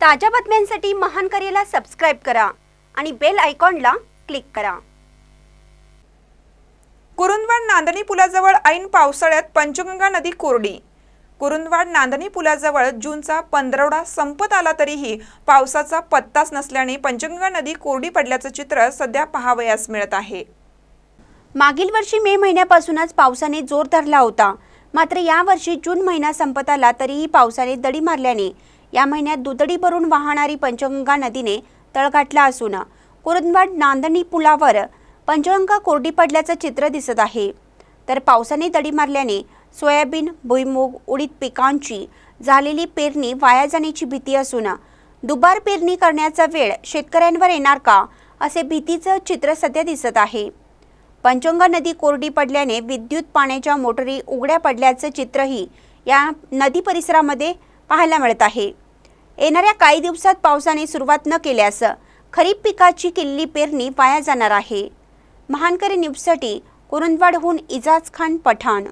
ताज्या बातम्यांसाठी महान करेला सबस्क्राइब करा आणि बेल आयकॉनला क्लिक करा कुरुंदवाड नांदणी पुलाजवळ ऐन पावसाळ्यात पंचगंगा नदी कोरडी कुरुंदवाड नांदणी पुलाजवळ जूनचा पंधरवडा संपत आला तरीही पावसाचा पत्ताच नसल्याने पंचगंगा नदी कोरडी पडल्याचं चित्र सध्या पहावयास मिळत आहे मागील वर्षी मे महिन्यापासूनच पावसाने जोर धरला होता मात्र यावर्षी जून महिना संपत आला तरीही पावसाने दडी मारल्याने या महिन्यात दुदडी भरून वाहणारी पंचगंगा नदीने तळघाटला असून कुरुंदवाड नांदणी पुलावर पंचगंगा कोरडी पडल्याचं चित्र दिसत आहे तर पावसाने दडी मारल्याने सोयाबीन भुईमूग उडीद पिकांची झालेली पेरणी वाया जाण्याची भीती असून दुबार पेरणी करण्याचा वेळ शेतकऱ्यांवर येणार का असे भीतीचं चित्र सध्या दिसत आहे पंचंगा नदी कोरडी पडल्याने विद्युत पाण्याच्या मोटरी उघड्या पडल्याचं चित्रही या नदी परिसरामध्ये पाहायला मिळत आहे येणाऱ्या काही दिवसात पावसाने सुरुवात न केल्यास खरीप पिकाची किल्ली पेरणी पाया जाणार आहे महानकरी न्यूजसाठी कुरुंदवाडहून इजाज खान पठाण